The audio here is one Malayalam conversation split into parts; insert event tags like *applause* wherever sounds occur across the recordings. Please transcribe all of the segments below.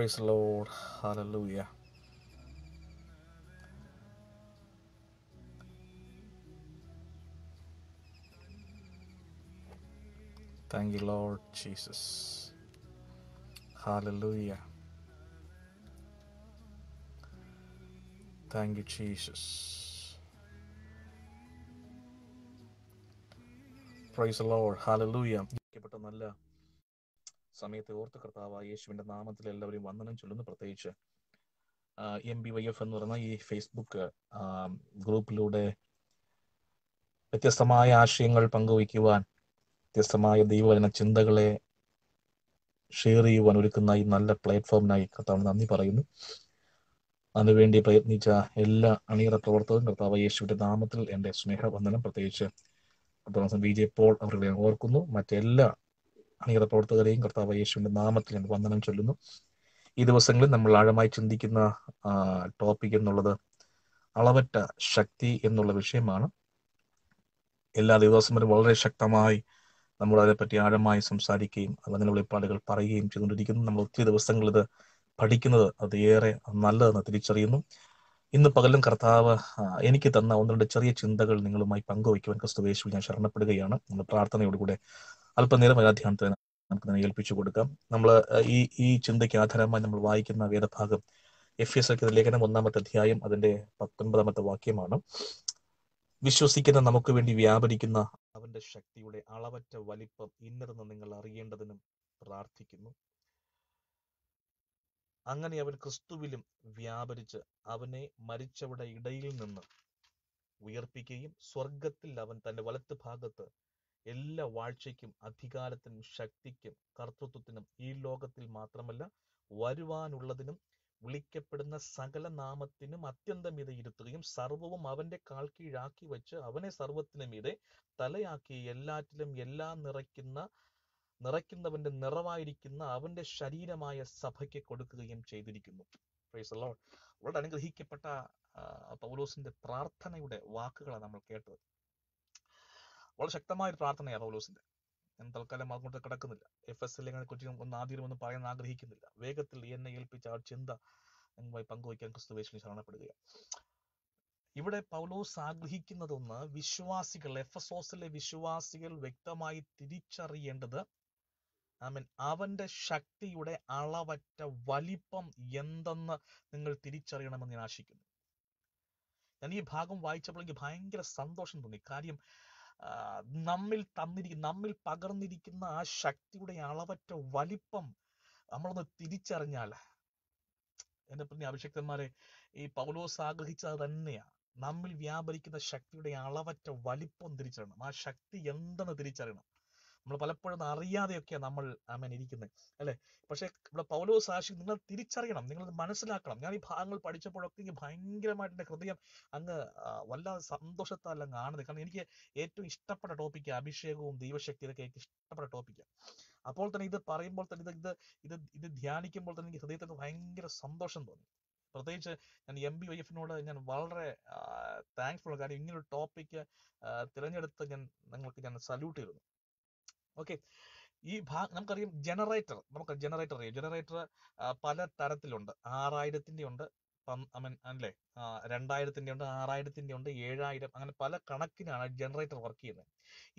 Praise the Lord. Hallelujah. Thank you, Lord Jesus. Hallelujah. Thank you, Jesus. Praise the Lord. Hallelujah. സമയത്ത് ഓർത്ത് കർത്താവ് യേശുവിന്റെ നാമത്തിൽ എല്ലാവരെയും വന്ദനം ചൊല്ലുന്നു പ്രത്യേകിച്ച് എം ബി വൈ എഫ് എന്ന് പറയുന്ന ഈ ഫേസ്ബുക്ക് ഗ്രൂപ്പിലൂടെ വ്യത്യസ്തമായ ആശയങ്ങൾ പങ്കുവയ്ക്കുവാൻ വ്യത്യസ്തമായ ദൈവവചന ചിന്തകളെ ഷെയർ ചെയ്യുവാൻ ഒരുക്കുന്ന ഈ നല്ല പ്ലാറ്റ്ഫോമിനായി കർത്താവ് നന്ദി പറയുന്നു അതിനുവേണ്ടി പ്രയത്നിച്ച എല്ലാ അണിയറ പ്രവർത്തകരും കർത്താവ് യേശുവിന്റെ നാമത്തിൽ എൻ്റെ സ്നേഹവന്ദനം പ്രത്യേകിച്ച് കർത്താവ് ജെ പോൾ അവരുടെ ഓർക്കുന്നു മറ്റെല്ലാ അനേക പ്രവർത്തകരെയും കർത്താവ് യേശുവിന്റെ നാമത്തിൽ ഞാൻ വന്ദനം ചൊല്ലുന്നു ഈ ദിവസങ്ങളിൽ നമ്മൾ ആഴമായി ചിന്തിക്കുന്ന ടോപ്പിക് എന്നുള്ളത് അളവറ്റ ശക്തി എന്നുള്ള വിഷയമാണ് എല്ലാ ദിവസവും വരെ വളരെ ശക്തമായി നമ്മൾ അതിനെപ്പറ്റി ആഴമായി സംസാരിക്കുകയും അതിനുള്ള വെളിപ്പാടുകൾ പറയുകയും ചെയ്തുകൊണ്ടിരിക്കുന്നു നമ്മൾ ഒത്തിരി ദിവസങ്ങളിത് ഇത് പഠിക്കുന്നത് അത് ഏറെ നല്ലതെന്ന് തിരിച്ചറിയുന്നു ഇന്ന് പകലും കർത്താവ് എനിക്ക് തന്ന ഒന്ന് രണ്ട് ചെറിയ ചിന്തകൾ നിങ്ങളുമായി പങ്കുവയ്ക്കുവാൻ ക്രിസ്തുവേശുവിൽ ഞാൻ ശരണപ്പെടുകയാണ് നമ്മുടെ പ്രാർത്ഥനയോടുകൂടെ അല്പനേരം വരാധ്യാനത്തിന് നമുക്ക് ഏൽപ്പിച്ചു കൊടുക്കാം നമ്മൾ ഈ ഈ ചിന്തയ്ക്ക് ആധാരമായി നമ്മൾ വായിക്കുന്ന വേദഭാഗം എഫ് എസ് എക്ക് ലേഖനം ഒന്നാമത്തെ അധ്യായം അതിന്റെ പത്തൊൻപതാമത്തെ വാക്യമാണ് വിശ്വസിക്കുന്ന നമുക്ക് വേണ്ടി വ്യാപരിക്കുന്ന അവന്റെ ശക്തിയുടെ അളവറ്റ വലിപ്പം ഇന്നർന്ന് നിങ്ങൾ അറിയേണ്ടതിനും പ്രാർത്ഥിക്കുന്നു അങ്ങനെ അവൻ ക്രിസ്തുവിലും വ്യാപരിച്ച് അവനെ മരിച്ചവരുടെ ഇടയിൽ നിന്ന് ഉയർപ്പിക്കുകയും സ്വർഗത്തിൽ അവൻ തന്റെ വലത്ത് ഭാഗത്ത് എല്ലാ വാഴ്ചയ്ക്കും അധികാരത്തിനും ശക്തിക്കും കർത്തൃത്വത്തിനും ഈ ലോകത്തിൽ മാത്രമല്ല വരുവാനുള്ളതിനും വിളിക്കപ്പെടുന്ന സകല നാമത്തിനും അത്യന്തം ഇത് ഇരുത്തുകയും സർവവും അവന്റെ കാൽ കീഴാക്കി വെച്ച് അവനെ സർവത്തിനും ഇതേ തലയാക്കി എല്ലാറ്റിലും എല്ലാം നിറയ്ക്കുന്ന നിറയ്ക്കുന്നവന്റെ നിറമായിരിക്കുന്ന അവന്റെ ശരീരമായ സഭയ്ക്ക് കൊടുക്കുകയും ചെയ്തിരിക്കുന്നു വളരെ അനുഗ്രഹിക്കപ്പെട്ട പൗലോസിന്റെ പ്രാർത്ഥനയുടെ വാക്കുകളാണ് നമ്മൾ കേട്ടത് വളരെ ശക്തമായ ഒരു പ്രാർത്ഥനയാണ് പൗലോസിന്റെ ഞാൻ തൽക്കാലം അങ്ങോട്ട് കിടക്കുന്നില്ല എഫ് എസ് എല്ലെ കുറിച്ച് ഒന്ന് ആദ്യം ഒന്നും പറയാൻ ആഗ്രഹിക്കുന്നില്ല വേഗത്തിൽ എന്നെ ഏൽപ്പിച്ച ആ ചിന്ത നിങ്ങളുമായി പങ്കുവയ്ക്കാൻ ക്രിസ്തുവേശിന് ശരണപ്പെടുകയാണ് ഇവിടെ പൗലോസ് ആഗ്രഹിക്കുന്നതൊന്ന് വിശ്വാസികൾ എഫ് എസ് വിശ്വാസികൾ വ്യക്തമായി തിരിച്ചറിയേണ്ടത് ആമൻ അവന്റെ ശക്തിയുടെ അളവറ്റ വലിപ്പം എന്തെന്ന് നിങ്ങൾ തിരിച്ചറിയണമെന്ന് ഞാൻ ആശിക്കുന്നു ഞാൻ ഈ ഭാഗം വായിച്ചപ്പോൾ എനിക്ക് ഭയങ്കര സന്തോഷം തോന്നി കാര്യം നമ്മിൽ തന്നിരിക്കുന്ന നമ്മിൽ പകർന്നിരിക്കുന്ന ആ ശക്തിയുടെ അളവറ്റ വലിപ്പം നമ്മളൊന്ന് തിരിച്ചറിഞ്ഞാൽ എന്റെ പ്രതി അഭിഷക്തന്മാരെ ഈ പൗലോസ് ആഗ്രഹിച്ചത് തന്നെയാണ് നമ്മിൽ വ്യാപരിക്കുന്ന ശക്തിയുടെ അളവറ്റ വലിപ്പം തിരിച്ചറിയണം ആ ശക്തി എന്തെന്ന് തിരിച്ചറിയണം നമ്മൾ പലപ്പോഴും അറിയാതെയൊക്കെ നമ്മൾ ആമേൻ ഇരിക്കുന്നത് അല്ലേ പക്ഷേ ഇവിടെ പൗലോ സാക്ഷി നിങ്ങൾ തിരിച്ചറിയണം നിങ്ങൾ മനസ്സിലാക്കണം ഞാൻ ഈ ഭാഗങ്ങൾ പഠിച്ചപ്പോഴൊക്കെ എനിക്ക് ഭയങ്കരമായിട്ട് ഹൃദയം അങ്ങ് വല്ലാതെ സന്തോഷത്താൽ അങ്ങ് ആണത് കാരണം എനിക്ക് ഏറ്റവും ഇഷ്ടപ്പെട്ട ടോപ്പിക്ക് അഭിഷേകവും ദൈവശക്തി ഇതൊക്കെ എനിക്ക് ഇഷ്ടപ്പെട്ട ടോപ്പിക്കാണ് അപ്പോൾ തന്നെ ഇത് പറയുമ്പോൾ തന്നെ ഇത് ഇത് ഇത് ഇത് ധ്യാനിക്കുമ്പോൾ തന്നെ എനിക്ക് ഹൃദയത്തിന് ഭയങ്കര സന്തോഷം തോന്നി പ്രത്യേകിച്ച് ഞാൻ എം ബി വൈഫിനോട് ഞാൻ വളരെ താങ്ക്ഫുൾ കാര്യം ഇങ്ങനൊരു ടോപ്പിക്ക് തിരഞ്ഞെടുത്ത് ഞാൻ നിങ്ങൾക്ക് ഞാൻ സല്യൂട്ട് ചെയ്യുന്നു ഓക്കെ ഈ ഭാ നമുക്കറിയാം ജനറേറ്റർ നമുക്ക് ജനറേറ്റർ അറിയാം ജനറേറ്റർ പല തരത്തിലുണ്ട് ആറായിരത്തിന്റെ ഉണ്ട് അല്ലേ രണ്ടായിരത്തിന്റെ ഉണ്ട് ആറായിരത്തിന്റെ ഉണ്ട് ഏഴായിരം അങ്ങനെ പല കണക്കിനാണ് ജനറേറ്റർ വർക്ക് ചെയ്യുന്നത്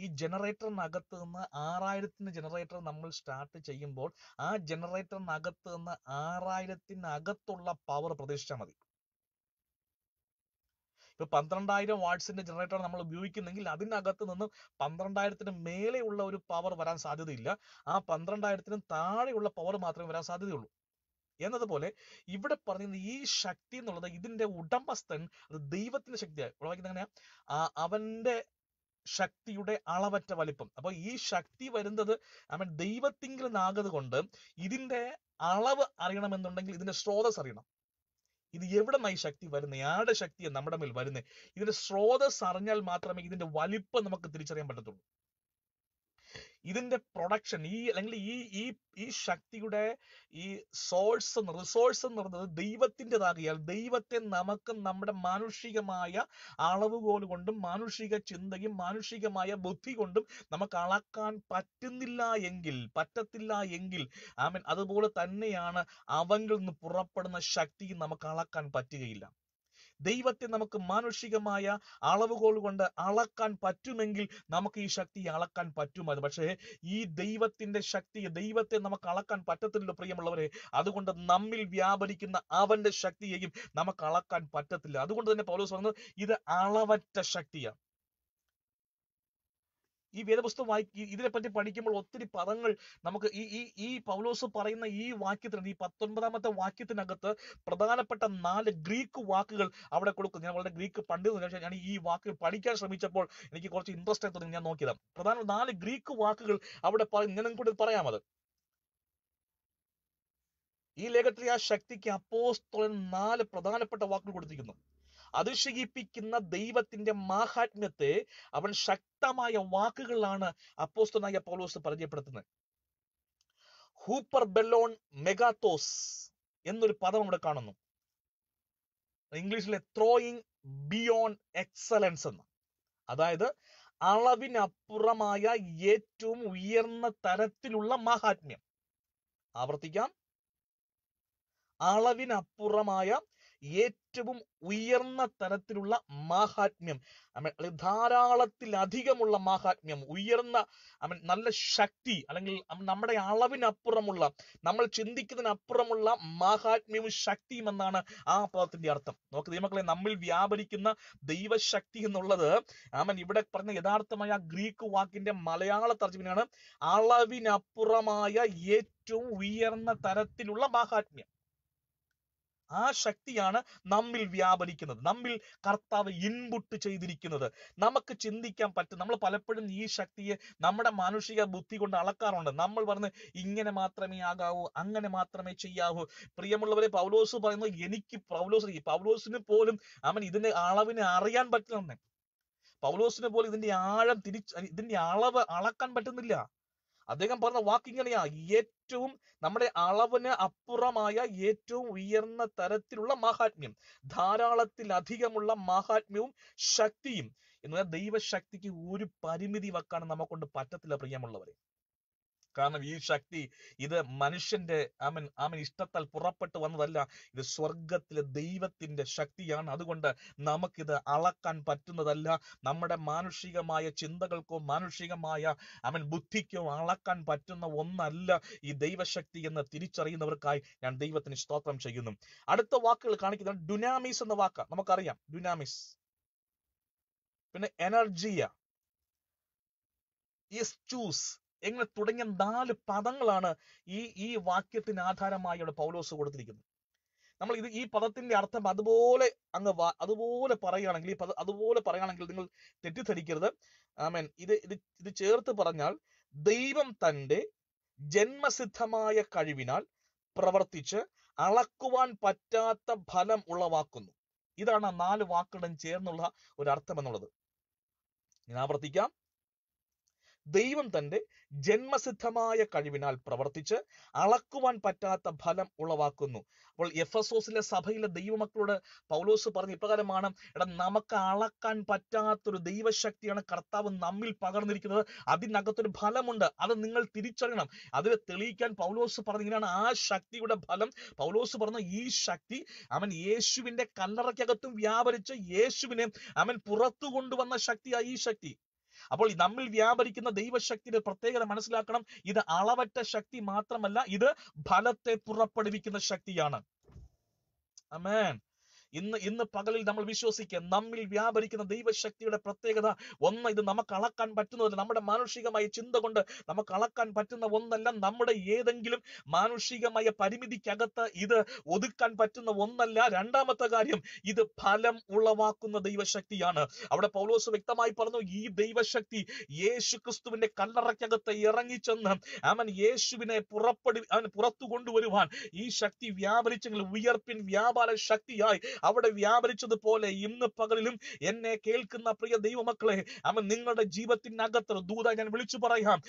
ഈ ജനറേറ്ററിനകത്ത് നിന്ന് ആറായിരത്തിന് ജനറേറ്റർ നമ്മൾ സ്റ്റാർട്ട് ചെയ്യുമ്പോൾ ആ ജനറേറ്ററിനകത്ത് നിന്ന് ആറായിരത്തിനകത്തുള്ള പവർ പ്രതീക്ഷിച്ചാൽ മതി ഒരു പന്ത്രണ്ടായിരം വാട്ട്സിന്റെ ജനറേറ്റർ നമ്മൾ ഉപയോഗിക്കുന്നെങ്കിൽ അതിനകത്ത് നിന്ന് പന്ത്രണ്ടായിരത്തിന് മേലെയുള്ള ഒരു പവർ വരാൻ സാധ്യതയില്ല ആ പന്ത്രണ്ടായിരത്തിന് താഴെയുള്ള പവർ മാത്രമേ വരാൻ സാധ്യതയുള്ളൂ എന്നതുപോലെ ഇവിടെ പറയുന്നത് ഈ ശക്തി എന്നുള്ളത് ഇതിന്റെ ഉടമസ്ഥൻ അത് ദൈവത്തിന്റെ ശക്തിയായി ഉളവാക്കുന്നത് എങ്ങനെയാ അവന്റെ ശക്തിയുടെ അളവറ്റ വലിപ്പം അപ്പൊ ഈ ശക്തി വരുന്നത് അവൻ ദൈവത്തിങ്കിൽ നിന്നാകത് കൊണ്ട് ഇതിന്റെ അളവ് അറിയണമെന്നുണ്ടെങ്കിൽ ഇതിന്റെ സ്രോതസ് അറിയണം ഇത് എവിടെ നിന്നായി ശക്തി വരുന്നത് ആരുടെ ശക്തിയാണ് നമ്മുടെ മേൽ വരുന്നത് ഇതിന്റെ സ്രോതസ് അറിഞ്ഞാൽ മാത്രമേ ഇതിന്റെ വലിപ്പം നമുക്ക് തിരിച്ചറിയാൻ പറ്റത്തുള്ളൂ ഇതിന്റെ പ്രൊഡക്ഷൻ ഈ അല്ലെങ്കിൽ ഈ ഈ ഈ ശക്തിയുടെ ഈ സോഴ്സ് റിസോഴ്സ് എന്ന് പറയുന്നത് ദൈവത്തിൻ്റെതാകിയാൽ ദൈവത്തെ നമുക്ക് നമ്മുടെ മാനുഷികമായ അളവുകോൽ കൊണ്ടും മാനുഷിക ചിന്തയും മാനുഷികമായ ബുദ്ധി കൊണ്ടും നമുക്ക് അളക്കാൻ പറ്റുന്നില്ല എങ്കിൽ പറ്റത്തില്ല എങ്കിൽ ആമൻ അതുപോലെ തന്നെയാണ് അവങ്കിൽ നിന്ന് പുറപ്പെടുന്ന ശക്തിയും നമുക്ക് അളക്കാൻ പറ്റുകയില്ല ദൈവത്തെ നമുക്ക് മാനുഷികമായ അളവുകോൾ കൊണ്ട് അളക്കാൻ പറ്റുമെങ്കിൽ നമുക്ക് ഈ ശക്തി അളക്കാൻ പറ്റും പക്ഷേ ഈ ദൈവത്തിന്റെ ശക്തി ദൈവത്തെ നമുക്ക് അളക്കാൻ പറ്റത്തില്ല പ്രിയമുള്ളവരെ അതുകൊണ്ട് നമ്മിൽ വ്യാപരിക്കുന്ന അവന്റെ ശക്തിയെയും നമുക്ക് അളക്കാൻ പറ്റത്തില്ല അതുകൊണ്ട് തന്നെ പൗലോസ് പറഞ്ഞത് ഇത് അളവറ്റ ശക്തിയാണ് ഈ വേദപുസ്തകം വായി ഇതിനെപ്പറ്റി പഠിക്കുമ്പോൾ ഒത്തിരി പദങ്ങൾ നമുക്ക് ഈ ഈ ഈ പൗലോസ് പറയുന്ന ഈ വാക്യത്തിന് ഈ പത്തൊൻപതാമത്തെ വാക്യത്തിനകത്ത് പ്രധാനപ്പെട്ട നാല് ഗ്രീക്ക് വാക്കുകൾ അവിടെ കൊടുക്കുന്നു ഞാൻ വളരെ ഗ്രീക്ക് പണ്ഡിതന് പക്ഷേ ഞാൻ ഈ വാക്കുകൾ പഠിക്കാൻ ശ്രമിച്ചപ്പോൾ എനിക്ക് കുറച്ച് ഇൻട്രസ്റ്റ് ആയി തുടങ്ങി ഞാൻ നോക്കിയതാണ് പ്രധാന നാല് ഗ്രീക്ക് വാക്കുകൾ അവിടെ പറയും ഞാൻ നിങ്ങൾക്കൂടെ പറയാമത് ഈ ലേഖത്തിൽ ആ ശക്തിക്ക് അപ്പോസ്തോലൻ നാല് പ്രധാനപ്പെട്ട വാക്കുകൾ കൊടുത്തിരിക്കുന്നു അതിശയിപ്പിക്കുന്ന ദൈവത്തിന്റെ മാഹാത്മ്യത്തെ അവൻ ശക്തമായ വാക്കുകളാണ് അപ്പോസ്തനായ പൗലോസ് പരിചയപ്പെടുത്തുന്നത് ഹൂപ്പർ ബെലോൺ മെഗാത്തോസ് എന്നൊരു പദം അവിടെ കാണുന്നു ഇംഗ്ലീഷിലെ ത്രോയിങ് ബിയോൺ എക്സലൻസ് എന്ന് അതായത് അളവിനപ്പുറമായ ഏറ്റവും ഉയർന്ന തരത്തിലുള്ള മാഹാത്മ്യം ആവർത്തിക്കാം അളവിനപ്പുറമായ ഏറ്റവും ഉയർന്ന തരത്തിലുള്ള മാഹാത്മ്യം അല്ലെങ്കിൽ അധികമുള്ള മാഹാത്മ്യം ഉയർന്ന നല്ല ശക്തി അല്ലെങ്കിൽ നമ്മുടെ അളവിനപ്പുറമുള്ള നമ്മൾ ചിന്തിക്കുന്നതിനപ്പുറമുള്ള മാഹാത്മ്യവും ശക്തിയും എന്നാണ് ആ പദത്തിന്റെ അർത്ഥം നോക്ക് ദൈവമക്കളെ നമ്മിൽ വ്യാപരിക്കുന്ന ദൈവശക്തി എന്നുള്ളത് ആമൻ ഇവിടെ പറഞ്ഞ യഥാർത്ഥമായ ഗ്രീക്ക് വാക്കിന്റെ മലയാള തർജ്ജമയാണ് അളവിനപ്പുറമായ ഏറ്റവും ഉയർന്ന തരത്തിലുള്ള മാഹാത്മ്യം ആ ശക്തിയാണ് നമ്മിൽ വ്യാപരിക്കുന്നത് നമ്മിൽ കർത്താവ് ഇൻപുട്ട് ചെയ്തിരിക്കുന്നത് നമുക്ക് ചിന്തിക്കാൻ പറ്റും നമ്മൾ പലപ്പോഴും ഈ ശക്തിയെ നമ്മുടെ മാനുഷിക ബുദ്ധി കൊണ്ട് അളക്കാറുണ്ട് നമ്മൾ പറഞ്ഞ് ഇങ്ങനെ മാത്രമേ ആകാവൂ അങ്ങനെ മാത്രമേ ചെയ്യാവൂ പ്രിയമുള്ളവരെ പൗലോസ് പറയുന്നു എനിക്ക് പൗലോസ് പൗലോസിന് പോലും അവൻ ഇതിന്റെ അളവിനെ അറിയാൻ പറ്റുന്നുണ്ട് പൗലോസിനെ പോലും ഇതിന്റെ ആഴം തിരിച്ച് ഇതിന്റെ അളവ് അളക്കാൻ പറ്റുന്നില്ല അദ്ദേഹം പറഞ്ഞ വാക്കിങ്ങനെയാ ഏറ്റവും നമ്മുടെ അളവിന് അപ്പുറമായ ഏറ്റവും ഉയർന്ന തരത്തിലുള്ള മഹാത്മ്യം ധാരാളത്തിലധികമുള്ള മഹാത്മ്യവും ശക്തിയും എന്ന് പറഞ്ഞാൽ ദൈവശക്തിക്ക് ഒരു പരിമിതി വെക്കാൻ നമ്മെ കൊണ്ട് പറ്റത്തില്ല പ്രിയമുള്ളവരെ കാരണം ഈ ശക്തി ഇത് മനുഷ്യന്റെ അമൻ അമൻ ഇഷ്ടത്താൽ പുറപ്പെട്ടു വന്നതല്ല ഇത് സ്വർഗത്തിലെ ദൈവത്തിന്റെ ശക്തിയാണ് അതുകൊണ്ട് നമുക്കിത് അളക്കാൻ പറ്റുന്നതല്ല നമ്മുടെ മാനുഷികമായ ചിന്തകൾക്കോ മാനുഷികമായ അമൻ ബുദ്ധിക്കോ അളക്കാൻ പറ്റുന്ന ഒന്നല്ല ഈ ദൈവശക്തി എന്ന് തിരിച്ചറിയുന്നവർക്കായി ഞാൻ ദൈവത്തിന് സ്തോത്രം ചെയ്യുന്നു അടുത്ത വാക്കുകൾ കാണിക്കുന്ന ഡുനാമിസ് എന്ന വാക്ക നമുക്കറിയാം ഡുനാമിസ് പിന്നെ എനർജിയ ഈസ് ചൂസ് എങ്ങനെ തുടങ്ങിയ നാല് പദങ്ങളാണ് ഈ ഈ വാക്യത്തിന് ആധാരമായി അവിടെ പൗലോസ് കൊടുത്തിരിക്കുന്നത് നമ്മൾ ഇത് ഈ പദത്തിന്റെ അർത്ഥം അതുപോലെ അങ്ങ് അതുപോലെ പറയുകയാണെങ്കിൽ ഈ പദം അതുപോലെ പറയുകയാണെങ്കിൽ നിങ്ങൾ തെറ്റിദ്ധരിക്കരുത് ആമേൻ ഇത് ഇത് ഇത് ചേർത്ത് പറഞ്ഞാൽ ദൈവം തന്റെ ജന്മസിദ്ധമായ കഴിവിനാൽ പ്രവർത്തിച്ച് അളക്കുവാൻ പറ്റാത്ത ഫലം ഉളവാക്കുന്നു ഇതാണ് ആ നാല് വാക്കുകളും ചേർന്നുള്ള ഒരു അർത്ഥം എന്നുള്ളത് ഞാൻ ആവർത്തിക്കാം ദൈവം തന്റെ ജന്മസിദ്ധമായ കഴിവിനാൽ പ്രവർത്തിച്ച് അളക്കുവാൻ പറ്റാത്ത ഫലം ഉളവാക്കുന്നു അപ്പോൾ എഫ് എസ് ഓസിലെ സഭയിലെ ദൈവമക്കളോട് പൗലോസ് പറഞ്ഞ ഇപ്രകാരമാണ് എടാ നമുക്ക് അളക്കാൻ പറ്റാത്തൊരു ദൈവശക്തിയാണ് കർത്താവ് നമ്മിൽ പകർന്നിരിക്കുന്നത് അതിനകത്തൊരു ഫലമുണ്ട് അത് നിങ്ങൾ തിരിച്ചറിയണം അതിനെ തെളിയിക്കാൻ പൗലോസ് പറഞ്ഞിങ്ങനെയാണ് ആ ശക്തിയുടെ ഫലം പൗലോസ് പറഞ്ഞ ഈ ശക്തി അവൻ യേശുവിന്റെ കല്ലറയ്ക്കകത്തും വ്യാപരിച്ച് യേശുവിനെ അവൻ പുറത്തു കൊണ്ടുവന്ന ശക്തിയാണ് ഈ ശക്തി അപ്പോൾ നമ്മിൽ വ്യാപരിക്കുന്ന ദൈവശക്തിയുടെ പ്രത്യേകത മനസ്സിലാക്കണം ഇത് അളവറ്റ ശക്തി മാത്രമല്ല ഇത് ഫലത്തെ പുറപ്പെടുവിക്കുന്ന ശക്തിയാണ് അമേൻ ഇന്ന് ഇന്ന് പകലിൽ നമ്മൾ വിശ്വസിക്കുക നമ്മിൽ വ്യാപരിക്കുന്ന ദൈവശക്തിയുടെ പ്രത്യേകത ഒന്ന് ഇത് നമുക്ക് അളക്കാൻ പറ്റുന്നതല്ല നമ്മുടെ മാനുഷികമായ ചിന്ത കൊണ്ട് നമുക്ക് അളക്കാൻ പറ്റുന്ന ഒന്നല്ല നമ്മുടെ ഏതെങ്കിലും മാനുഷികമായ പരിമിതിക്കകത്ത് ഇത് ഒതുക്കാൻ പറ്റുന്ന ഒന്നല്ല രണ്ടാമത്തെ കാര്യം ഇത് ഫലം ഉളവാക്കുന്ന ദൈവശക്തിയാണ് അവിടെ പൗലോസ് വ്യക്തമായി പറഞ്ഞു ഈ ദൈവശക്തി യേശു ക്രിസ്തുവിന്റെ കല്ലറയ്ക്കകത്ത് ഇറങ്ങിച്ചെന്ന് അവൻ യേശുവിനെ പുറപ്പെടു അവൻ പുറത്തു കൊണ്ടുവരുവാൻ ഈ ശക്തി വ്യാപരിച്ചെങ്കിൽ ഉയർപ്പിൻ വ്യാപാര ശക്തിയായി അവിടെ പോലെ ഇന്ന് പകലിലും എന്നെ കേൾക്കുന്ന പ്രിയ ദൈവമക്കളെ അവൻ നിങ്ങളുടെ ജീവിതത്തിനകത്ത് ദൂത ഞാൻ വിളിച്ചു പറയാം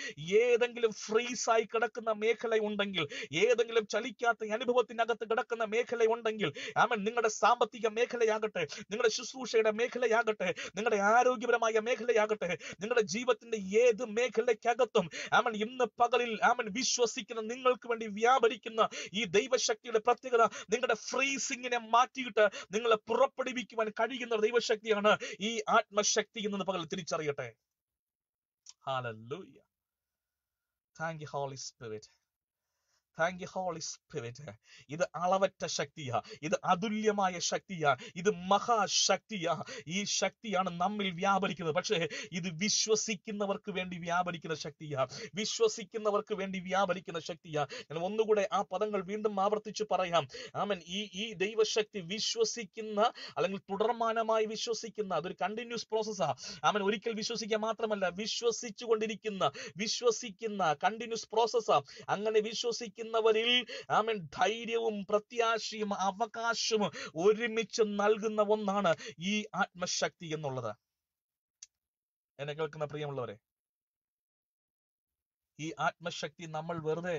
ഏതെങ്കിലും ഫ്രീസായി കിടക്കുന്ന മേഖല ഉണ്ടെങ്കിൽ ഏതെങ്കിലും ചലിക്കാത്ത അനുഭവത്തിനകത്ത് കിടക്കുന്ന മേഖല ഉണ്ടെങ്കിൽ അവൻ നിങ്ങളുടെ സാമ്പത്തിക മേഖലയാകട്ടെ നിങ്ങളുടെ ശുശ്രൂഷയുടെ മേഖലയാകട്ടെ നിങ്ങളുടെ ആരോഗ്യപരമായ മേഖലയാകട്ടെ നിങ്ങളുടെ ജീവിതത്തിന്റെ ഏത് മേഖലയ്ക്കകത്തും അവൻ ഇന്ന് പകലിൽ അവൻ വിശ്വസിക്കുന്ന നിങ്ങൾക്ക് വേണ്ടി വ്യാപരിക്കുന്ന ഈ ദൈവശക്തിയുടെ പ്രത്യേകത നിങ്ങളുടെ ഫ്രീസിങ്ങിനെ മാറ്റിയിട്ട് നിങ്ങളെ പുറപ്പെടുവിക്കുവാൻ കഴിയുന്ന ദൈവശക്തിയാണ് ഈ ആത്മശക്തി എന്ന് പകൽ തിരിച്ചറിയട്ടെ hallelujah thank you Holy Spirit thank you Holy Spirit ഇത് അളവറ്റ ശക്തിയാ ഇത് അതുല്യമായ ശക്തിയാ ഇത് മഹാശക്തിയാ ഈ ശക്തിയാണ് നമ്മിൽ വ്യാപരിക്കുന്നത് പക്ഷേ ഇത് വിശ്വസിക്കുന്നവർക്ക് വേണ്ടി വ്യാപരിക്കുന്ന ശക്തിയാ വിശ്വസിക്കുന്നവർക്ക് വേണ്ടി വ്യാപരിക്കുന്ന ശക്തിയാ ഞാൻ ഒന്നുകൂടെ ആ പദങ്ങൾ വീണ്ടും ആവർത്തിച്ച് പറയാം ആമൻ ഈ ഈ ദൈവശക്തി വിശ്വസിക്കുന്ന അല്ലെങ്കിൽ തുടർമാനമായി വിശ്വസിക്കുന്ന അതൊരു കണ്ടിന്യൂസ് പ്രോസസ്സാ ആമൻ ഒരിക്കൽ വിശ്വസിക്കുക മാത്രമല്ല വിശ്വസിച്ചു കൊണ്ടിരിക്കുന്ന വിശ്വസിക്കുന്ന കണ്ടിന്യൂസ് പ്രോസസ്സാ അങ്ങനെ വിശ്വസിക്കുന്ന വിശ്വസിക്കുന്നവരിൽ ആമൻ ധൈര്യവും പ്രത്യാശയും അവകാശവും ഒരുമിച്ച് നൽകുന്ന ഒന്നാണ് ഈ ആത്മശക്തി എന്നുള്ളത് എന്നെ കേൾക്കുന്ന പ്രിയമുള്ളവരെ ഈ ആത്മശക്തി നമ്മൾ വെറുതെ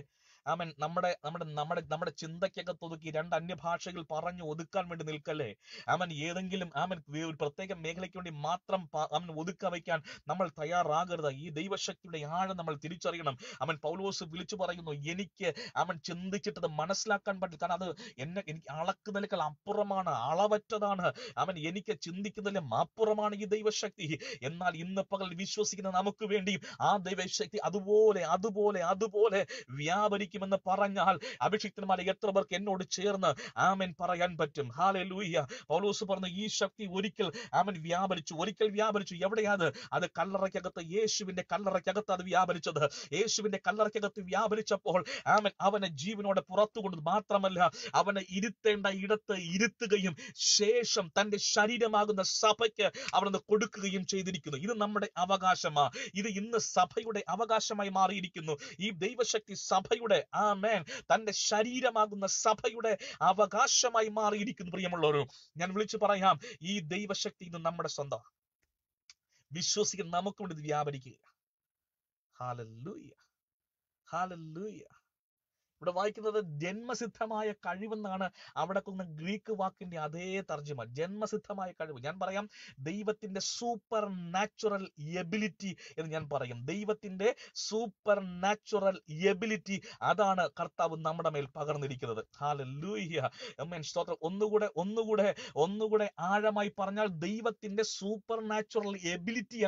ആമൻ നമ്മുടെ നമ്മുടെ നമ്മുടെ നമ്മുടെ ചിന്തയ്ക്കകത്ത് ഒതുക്കി രണ്ട് അന്യഭാഷകൾ പറഞ്ഞു ഒതുക്കാൻ വേണ്ടി നിൽക്കല്ലേ അവൻ ഏതെങ്കിലും അവൻ ഒരു പ്രത്യേക മേഖലയ്ക്ക് വേണ്ടി മാത്രം അവൻ ഒതുക്ക വയ്ക്കാൻ നമ്മൾ തയ്യാറാകരുത് ഈ ദൈവശക്തിയുടെ ആഴം നമ്മൾ തിരിച്ചറിയണം അവൻ പൗലോസ് വിളിച്ചു പറയുന്നു എനിക്ക് അവൻ ചിന്തിച്ചിട്ടത് മനസ്സിലാക്കാൻ പറ്റും കാരണം അത് എന്നെ എനിക്ക് അളക്കുന്നതിനേക്കാൾ അപ്പുറമാണ് അളവറ്റതാണ് അവൻ എനിക്ക് ചിന്തിക്കുന്നതിലും അപ്പുറമാണ് ഈ ദൈവശക്തി എന്നാൽ ഇന്ന് പകൽ വിശ്വസിക്കുന്ന നമുക്ക് വേണ്ടിയും ആ ദൈവശക്തി അതുപോലെ അതുപോലെ അതുപോലെ വ്യാപരിക്കും സംഭവിക്കുമെന്ന് പറഞ്ഞാൽ അഭിഷിക്തന്മാരെ എത്ര പേർക്ക് എന്നോട് ചേർന്ന് ആമൻ പറയാൻ പറ്റും ഹാലെ ലൂയ്യ പൗലോസ് പറഞ്ഞ ഈ ശക്തി ഒരിക്കൽ ആമൻ വ്യാപരിച്ചു ഒരിക്കൽ വ്യാപരിച്ചു എവിടെയാണ് അത് കല്ലറയ്ക്കകത്ത് യേശുവിന്റെ കല്ലറയ്ക്കകത്ത് അത് വ്യാപരിച്ചത് യേശുവിന്റെ കല്ലറയ്ക്കകത്ത് വ്യാപരിച്ചപ്പോൾ ആമൻ അവനെ ജീവനോടെ പുറത്തു കൊണ്ടു മാത്രമല്ല അവനെ ഇരുത്തേണ്ട ഇടത്ത് ഇരുത്തുകയും ശേഷം തന്റെ ശരീരമാകുന്ന സഭയ്ക്ക് അവിടുന്ന് കൊടുക്കുകയും ചെയ്തിരിക്കുന്നു ഇത് നമ്മുടെ അവകാശമാണ് ഇത് ഇന്ന് സഭയുടെ അവകാശമായി മാറിയിരിക്കുന്നു ഈ ദൈവശക്തി സഭയുടെ ആമേൻ തന്റെ ശരീരമാകുന്ന സഭയുടെ അവകാശമായി മാറിയിരിക്കുന്നു പ്രിയമുള്ളവരും ഞാൻ വിളിച്ചു പറയാം ഈ ദൈവശക്തി ഇന്ന് നമ്മുടെ സ്വന്തം വിശ്വസിക്കുന്ന നമുക്കുണ്ട് ഇത് വ്യാപരിക്കുക ഹാലല്ലൂയ്യ ഹാലല്ലൂയ്യ ഇവിടെ വായിക്കുന്നത് ജന്മസിദ്ധമായ കഴിവെന്നാണ് അവിടെ കൊന്ന ഗ്രീക്ക് വാക്കിന്റെ അതേ തർജ്ജമ ജന്മസിദ്ധമായ കഴിവ് ഞാൻ പറയാം ദൈവത്തിന്റെ സൂപ്പർ നാച്ചുറൽ എബിലിറ്റി എന്ന് ഞാൻ പറയും ദൈവത്തിന്റെ സൂപ്പർ നാച്ചുറൽ എബിലിറ്റി അതാണ് കർത്താവ് നമ്മുടെ മേൽ പകർന്നിരിക്കുന്നത് സ്തോത്രം ഒന്നുകൂടെ ഒന്നുകൂടെ ഒന്നുകൂടെ ആഴമായി പറഞ്ഞാൽ ദൈവത്തിന്റെ സൂപ്പർ നാച്ചുറൽ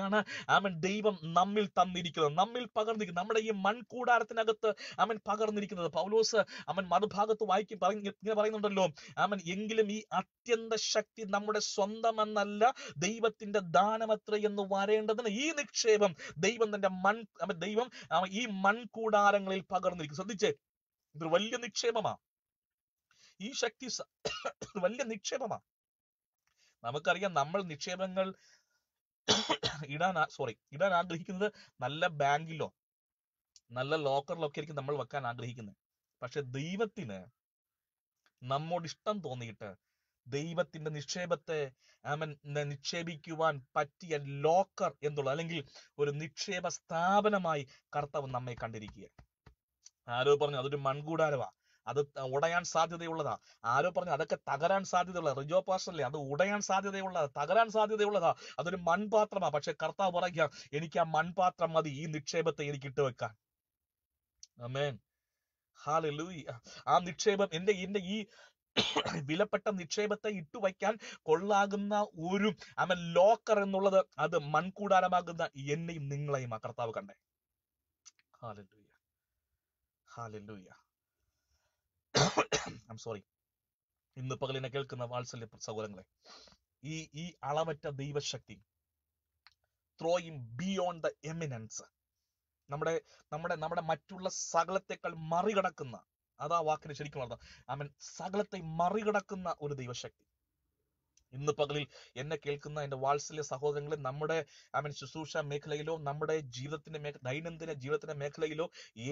ആണ് അവൻ ദൈവം നമ്മിൽ തന്നിരിക്കുന്നത് നമ്മിൽ പകർന്നിരിക്കുന്നത് നമ്മുടെ ഈ മൺകൂടാരത്തിനകത്ത് അവൻ പകർന്നിരിക്കുന്നത് പൗലോസ് അവൻ മറുഭാഗത്ത് വായിക്കും പറഞ്ഞു ഇങ്ങനെ പറയുന്നുണ്ടല്ലോ അവൻ എങ്കിലും ഈ അത്യന്ത ശക്തി നമ്മുടെ സ്വന്തമെന്നല്ല ദൈവത്തിന്റെ ദാനമത്ര എന്ന് വരേണ്ടതിന് ഈ നിക്ഷേപം ദൈവം തന്റെ മൺ ദൈവം ഈ മൺകൂടാരങ്ങളിൽ പകർന്നിരിക്കും ശ്രദ്ധിച്ചേ ഇതൊരു വലിയ നിക്ഷേപമാ ഈ ശക്തി വലിയ നിക്ഷേപമാ നമുക്കറിയാം നമ്മൾ നിക്ഷേപങ്ങൾ ഇടാൻ സോറി ഇടാൻ ആഗ്രഹിക്കുന്നത് നല്ല ബാങ്കിലോ നല്ല ലോക്കറിലൊക്കെ ആയിരിക്കും നമ്മൾ വെക്കാൻ ആഗ്രഹിക്കുന്നത് പക്ഷെ ദൈവത്തിന് നമ്മോട് ഇഷ്ടം തോന്നിയിട്ട് ദൈവത്തിന്റെ നിക്ഷേപത്തെ അവൻ നിക്ഷേപിക്കുവാൻ പറ്റിയ ലോക്കർ എന്നുള്ള അല്ലെങ്കിൽ ഒരു നിക്ഷേപ സ്ഥാപനമായി കർത്താവ് നമ്മെ കണ്ടിരിക്കുക ആരോ പറഞ്ഞു അതൊരു മൺകൂടാരവാ അത് ഉടയാൻ സാധ്യതയുള്ളതാ ആരോ പറഞ്ഞു അതൊക്കെ തകരാൻ സാധ്യതയുള്ള റിജോ പാസ്റ്ററല്ലേ അത് ഉടയാൻ സാധ്യതയുള്ളതാ തകരാൻ സാധ്യതയുള്ളതാ അതൊരു മൺപാത്രമാ പക്ഷെ കർത്താവ് പറയുക എനിക്ക് ആ മൺപാത്രം മതി ഈ നിക്ഷേപത്തെ എനിക്ക് വെക്കാൻ അമേൻ ആ നിക്ഷേപം എന്റെ എന്റെ ഈ *coughs* വിലപ്പെട്ട നിക്ഷേപത്തെ ഇട്ടു വെക്കാൻ കൊള്ളാകുന്ന ഒരു അവൻ ലോക്കർ എന്നുള്ളത് അത് മൺകൂടാരമാകുന്ന എന്നെയും നിങ്ങളെയും ആ കർത്താവ് കണ്ടേ ഹാലലൂയ ഹാലലൂയ സോറി *coughs* ഇന്ന് പകലിനെ കേൾക്കുന്ന വാത്സല്യ സഹോദരങ്ങളെ ഈ ഈ അളവറ്റ ദൈവശക്തി ത്രോയിങ് ബിയോണ്ട് ദ എമിനൻസ് നമ്മുടെ നമ്മുടെ നമ്മുടെ മറ്റുള്ള സകലത്തെക്കാൾ മറികടക്കുന്ന അതാ വാക്കിന് ശരിക്കും അർത്ഥം ഐ മീൻ സകലത്തെ മറികടക്കുന്ന ഒരു ദൈവശക്തി ഇന്ന് പകലിൽ എന്നെ കേൾക്കുന്ന എൻ്റെ വാത്സല്യ സഹോദരങ്ങളെ നമ്മുടെ ഐ മീൻ ശുശ്രൂഷ മേഖലയിലോ നമ്മുടെ ജീവിതത്തിന്റെ മേഖ ദൈനംദിന ജീവിതത്തിന്റെ മേഖലയിലോ